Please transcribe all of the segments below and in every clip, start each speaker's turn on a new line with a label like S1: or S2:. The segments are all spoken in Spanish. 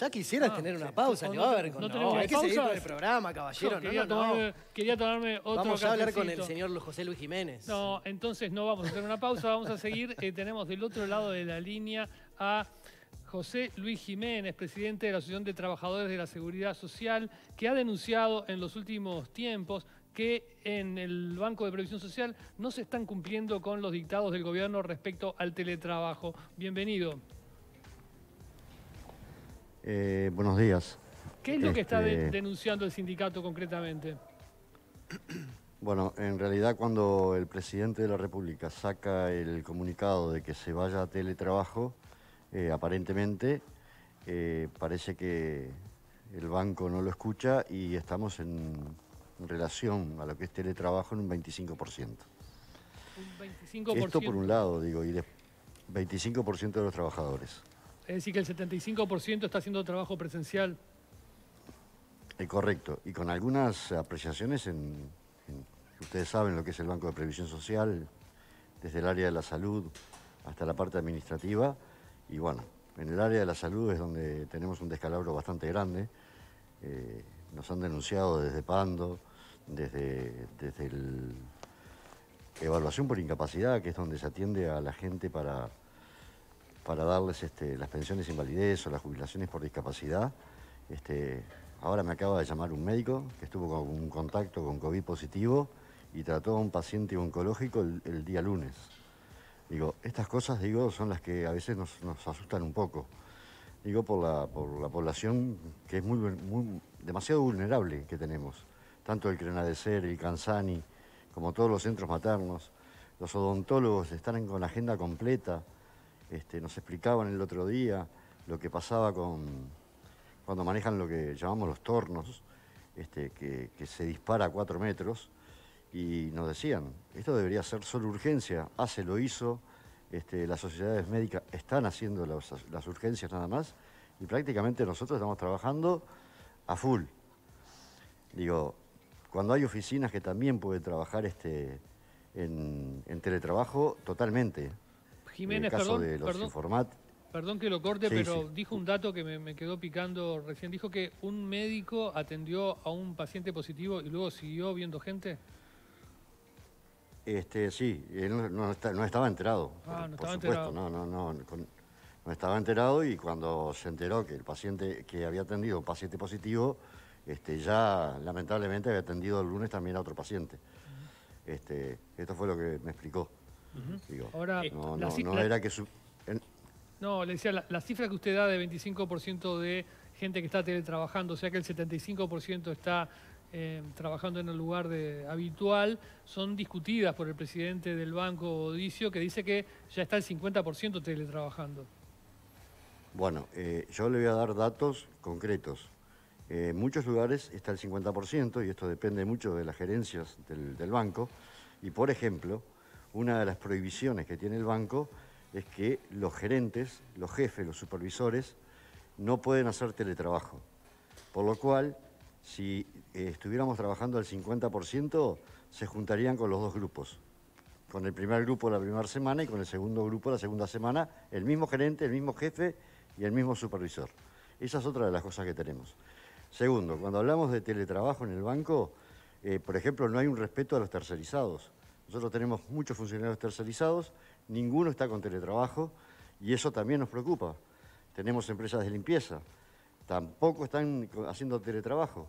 S1: Ya quisieras ah, tener una pausa, le no, va a haber. no, hay que seguir el programa, caballero. No, quería, no, tomarme, quería tomarme otro Vamos a hablar con el señor José Luis Jiménez. No, entonces no vamos a tener una pausa, vamos a seguir. Eh, tenemos del otro lado de la línea a José Luis Jiménez, presidente de la Asociación de Trabajadores de la Seguridad Social, que ha denunciado en los últimos tiempos que en el Banco de Previsión Social no se están cumpliendo con los dictados del gobierno respecto al teletrabajo. Bienvenido.
S2: Eh, buenos días. ¿Qué es lo que está este,
S1: denunciando el sindicato concretamente?
S2: Bueno, en realidad cuando el presidente de la República saca el comunicado de que se vaya a teletrabajo, eh, aparentemente eh, parece que el banco no lo escucha y estamos en relación a lo que es teletrabajo en un 25%.
S1: ¿Un 25%? Esto por un
S2: lado, digo, y 25% de los trabajadores.
S1: Es decir, que el 75% está haciendo trabajo presencial.
S2: Eh, correcto, y con algunas apreciaciones en, Ustedes saben lo que es el Banco de Previsión Social, desde el área de la salud hasta la parte administrativa, y bueno, en el área de la salud es donde tenemos un descalabro bastante grande. Eh, nos han denunciado desde Pando, desde, desde el evaluación por incapacidad, que es donde se atiende a la gente para para darles este, las pensiones invalidez o las jubilaciones por discapacidad. Este, ahora me acaba de llamar un médico que estuvo con un contacto con COVID positivo y trató a un paciente oncológico el, día lunes. Digo, estas cosas, digo, son las que a veces nos, asustan un poco. Digo, por la, por la población que es muy, demasiado vulnerable que tenemos. Tanto el Crenadecer, el Canzani, como todos los centros maternos. Los odontólogos están con la agenda completa. Este, nos explicaban el otro día lo que pasaba con cuando manejan lo que llamamos los tornos, este, que, se dispara a cuatro metros, y nos decían, esto debería ser solo urgencia, hace ah, lo hizo, este, las sociedades médicas están haciendo las, urgencias nada más, y prácticamente nosotros estamos trabajando a full. Digo, cuando hay oficinas que también pueden trabajar este, en teletrabajo, totalmente, Jiménez, perdón, perdón,
S1: perdón que lo corte, pero dijo un dato que me, quedó picando recién. Dijo que un médico atendió a un paciente positivo y luego siguió viendo gente.
S2: Este, sí, no, estaba enterado.
S1: Ah, no estaba enterado.
S2: No, no estaba enterado y cuando se enteró que el paciente que había atendido, un paciente positivo, este, ya lamentablemente había atendido el lunes también a otro paciente. Este, esto fue lo que me explicó. Ahora, no, era que... Su...
S1: No, le decía, la, cifra que usted da de 25% de gente que está teletrabajando, o sea que el 75% está eh, trabajando en el lugar habitual, son discutidas por el presidente del banco Odicio, que dice que ya está el 50% teletrabajando.
S2: Bueno, eh, yo le voy a dar datos concretos. Eh, en muchos lugares está el 50%, y esto depende mucho de las gerencias del banco. Y por ejemplo, una de las prohibiciones que tiene el banco es que los gerentes, los jefes, los supervisores, no pueden hacer teletrabajo. Por lo cual, si eh, estuviéramos trabajando al 50%, se juntarían con los dos grupos. Con el primer grupo la primera semana y con el segundo grupo la segunda semana, el mismo gerente, el mismo jefe y el mismo supervisor. Esa es otra de las cosas que tenemos. Segundo, cuando hablamos de teletrabajo en el banco, eh, por ejemplo, no hay un respeto a los tercerizados. Nosotros tenemos muchos funcionarios tercerizados, ninguno está con teletrabajo y eso también nos preocupa. Tenemos empresas de limpieza, tampoco están haciendo teletrabajo.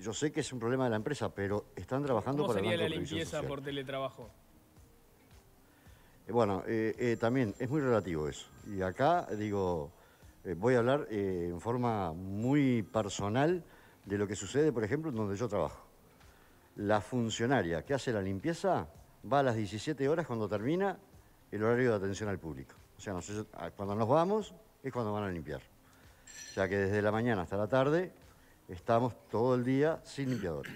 S2: Yo sé que es un problema de la empresa, pero están trabajando ¿Cómo para sería la limpieza
S3: por teletrabajo?
S2: Eh, bueno, eh, eh, también es muy relativo eso. Y acá, digo, voy a hablar en forma muy personal de lo que sucede, por ejemplo, en donde yo trabajo. La funcionaria que hace la limpieza va a las 17 horas cuando termina el horario de atención al público. O sea, ah, cuando nos vamos es cuando van a limpiar. Ya que desde la mañana hasta la tarde estamos todo el día sin limpiador.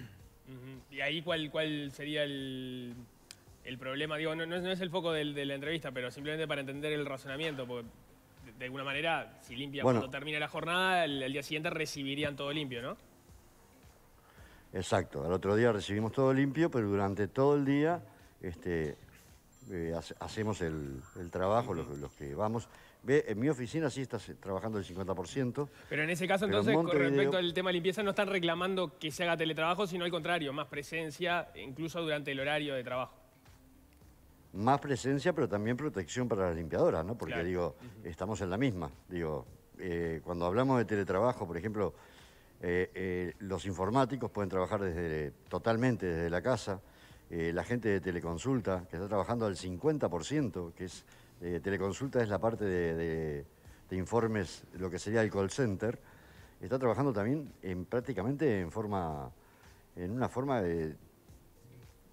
S3: ¿Y ahí cuál, cuál sería el, el problema? Digo, no, no, es, el foco de la entrevista, pero simplemente para entender el razonamiento, porque de, alguna manera, si limpia cuando termina la jornada, el, el día siguiente recibirían todo limpio, ¿no?
S2: Exacto, al otro día recibimos todo limpio, pero durante todo el día este, eh, hacemos el, trabajo, los, que vamos. Ve, en mi oficina sí estás trabajando el 50%.
S3: Pero en ese caso, entonces, con respecto al tema limpieza, no están reclamando que se haga teletrabajo, sino al contrario, más presencia, incluso durante el horario de trabajo.
S2: Más presencia, pero también protección para las limpiadoras, ¿no? Porque, digo, estamos en la misma. Digo, eh, cuando hablamos de teletrabajo, por ejemplo, eh, los informáticos pueden trabajar desde, totalmente desde la casa, eh, la gente de Teleconsulta, que está trabajando al 50%, que es eh, Teleconsulta es la parte de, informes, lo que sería el call center, está trabajando también en prácticamente en forma, en una forma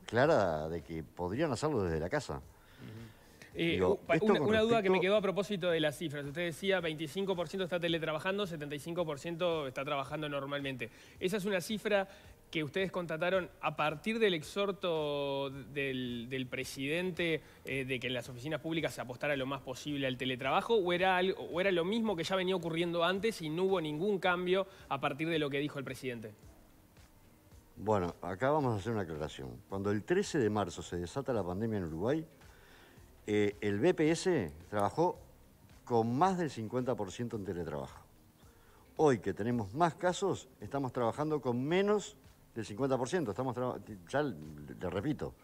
S2: clara de que podrían hacerlo desde la casa. Eh, una, duda que me
S3: quedó a propósito de las cifras. Usted decía 25% está teletrabajando, 75% está trabajando normalmente. ¿Esa es una cifra que ustedes contrataron a partir del exhorto del, presidente eh, de que en las oficinas públicas se apostara lo más posible al teletrabajo o era, algo, era lo mismo que ya venía ocurriendo antes y no hubo ningún cambio a partir de lo que dijo el presidente?
S2: Bueno, acá vamos a hacer una aclaración. Cuando el 13 de marzo se desata la pandemia en Uruguay, eh, el BPS trabajó con más del 50% en teletrabajo. Hoy que tenemos más casos, estamos trabajando con menos del 50%. Estamos ya le repito,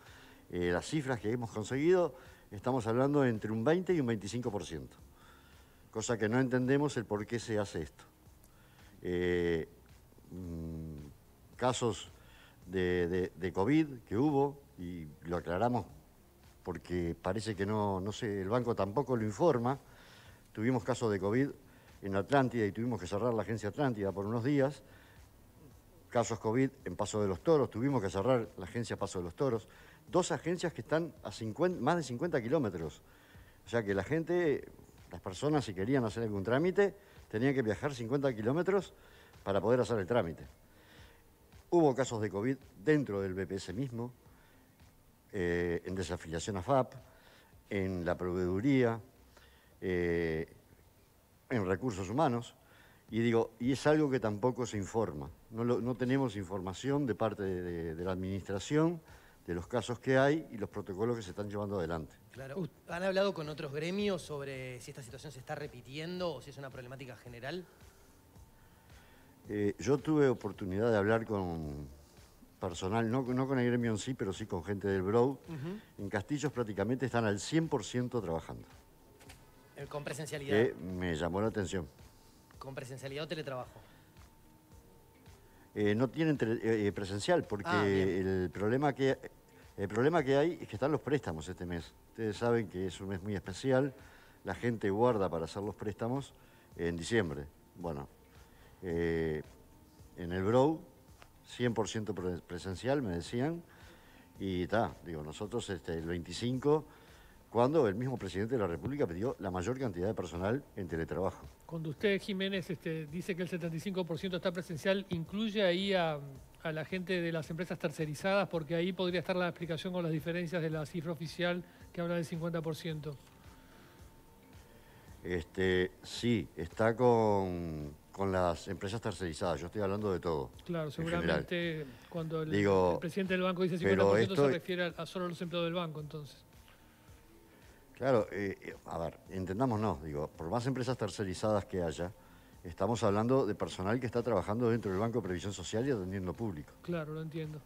S2: eh, las cifras que hemos conseguido, estamos hablando entre un 20 y un 25%. Cosa que no entendemos el por qué se hace esto. Eh, mm, casos de, COVID que hubo, y lo aclaramos porque parece que no, no sé, el banco tampoco lo informa. Tuvimos casos de COVID en Atlántida y tuvimos que cerrar la agencia Atlántida por unos días casos COVID en Paso de los Toros, tuvimos que cerrar la agencia Paso de los Toros, dos agencias que están a más de 50 kilómetros. O sea que la gente, las personas si querían hacer algún trámite, tenían que viajar 50 kilómetros para poder hacer el trámite. Hubo casos de COVID dentro del BPS mismo, eh, en desafiliación a FAP, en la proveeduría, eh, en recursos humanos. Y digo, y es algo que tampoco se informa. No, no tenemos información de parte de, la administración de los casos que hay y los protocolos que se están llevando adelante.
S1: Claro. ¿Han hablado con otros gremios sobre si esta situación se está repitiendo o si es una problemática general?
S2: Eh, yo tuve oportunidad de hablar con personal, no, no, con el gremio en sí, pero sí con gente del Broad. En Castillos prácticamente están al 100% trabajando.
S1: Eh, ¿Con presencialidad?
S2: me llamó la atención.
S1: ¿Con presencialidad o teletrabajo?
S2: Eh, no tienen eh, eh, presencial porque ah, el, problema que, el problema que hay es que están los préstamos este mes. Ustedes saben que es un mes muy especial, la gente guarda para hacer los préstamos en diciembre. Bueno, en el Brow, 100% presencial, me decían, y está, digo, nosotros este, el 25 cuando el mismo presidente de la República pidió la mayor cantidad de personal en teletrabajo.
S1: Cuando usted, Jiménez, este, dice que el 75% está presencial, ¿incluye ahí a, la gente de las empresas tercerizadas? Porque ahí podría estar la explicación con las diferencias de la cifra oficial que habla del 50%.
S2: Este, sí, está con, con las empresas tercerizadas. Yo estoy hablando de todo. Claro, seguramente cuando el, presidente del banco dice 50% se
S1: refiere a, a solo los empleados del banco, entonces.
S2: Claro, eh, eh, a ver, entendámonos, digo, por más empresas tercerizadas que haya, estamos hablando de personal que está trabajando dentro del Banco de Previsión Social y atendiendo público.
S1: Claro, lo entiendo.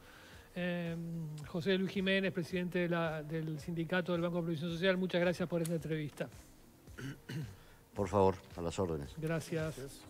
S1: Em, José Luis Jiménez, presidente del sindicato del Banco de Previsión Social, muchas gracias por esta entrevista.
S2: Por favor, a las órdenes.
S1: gracias.